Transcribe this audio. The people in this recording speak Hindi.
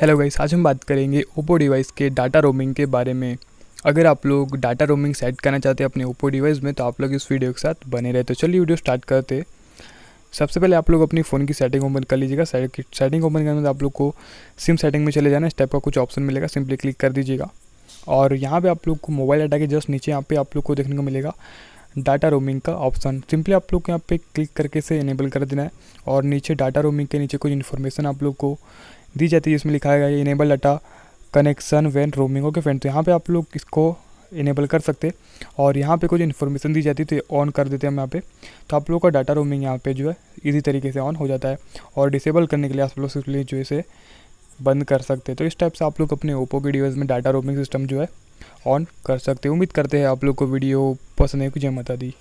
हेलो गाइस आज हम बात करेंगे ओप्पो डिवाइस के डाटा रोमिंग के बारे में अगर आप लोग डाटा रोमिंग सेट करना चाहते हैं अपने ओप्पो डिवाइस में तो आप लोग इस वीडियो के साथ बने रहे तो चलिए वीडियो स्टार्ट करते सबसे पहले आप लोग अपनी फ़ोन की सेटिंग ओपन कर लीजिएगा सेटिंग ओपन करने में आप लोग को सिम सेटिंग में चले जाना इस टाइप का कुछ ऑप्शन मिलेगा सिंपली क्लिक कर दीजिएगा और यहाँ पर आप लोग को मोबाइल डाटा के जस्ट नीचे यहाँ पर आप लोग को देखने को मिलेगा डाटा रोमिंग का ऑप्शन सिंपली आप लोग को यहाँ पे क्लिक करके से इनेबल कर देना है और नीचे डाटा रोमिंग के नीचे कुछ इन्फॉर्मेशन आप लोग को दी जाती है इसमें लिखा गया enable data connection when roaming okay friend तो यहाँ पे आप लोग इसको इनेबल कर सकते और यहाँ पे कुछ इन्फॉर्मेशन दी जाती है तो ऑन कर देते हैं हम यहाँ पे तो आप लोगों का डाटा रोमिंग यहाँ पे जो है ईज़ी तरीके से ऑन हो जाता है और डिसेबल करने के लिए आप लोग जो इसे बंद कर सकते हैं तो इस टाइप से आप लोग अपने ओप्पो के डिवाइस में डाटा रोमिंग सिस्टम जो है ऑन कर सकते हैं उम्मीद करते हैं आप लोग को वीडियो पसंद है कुछ मता दी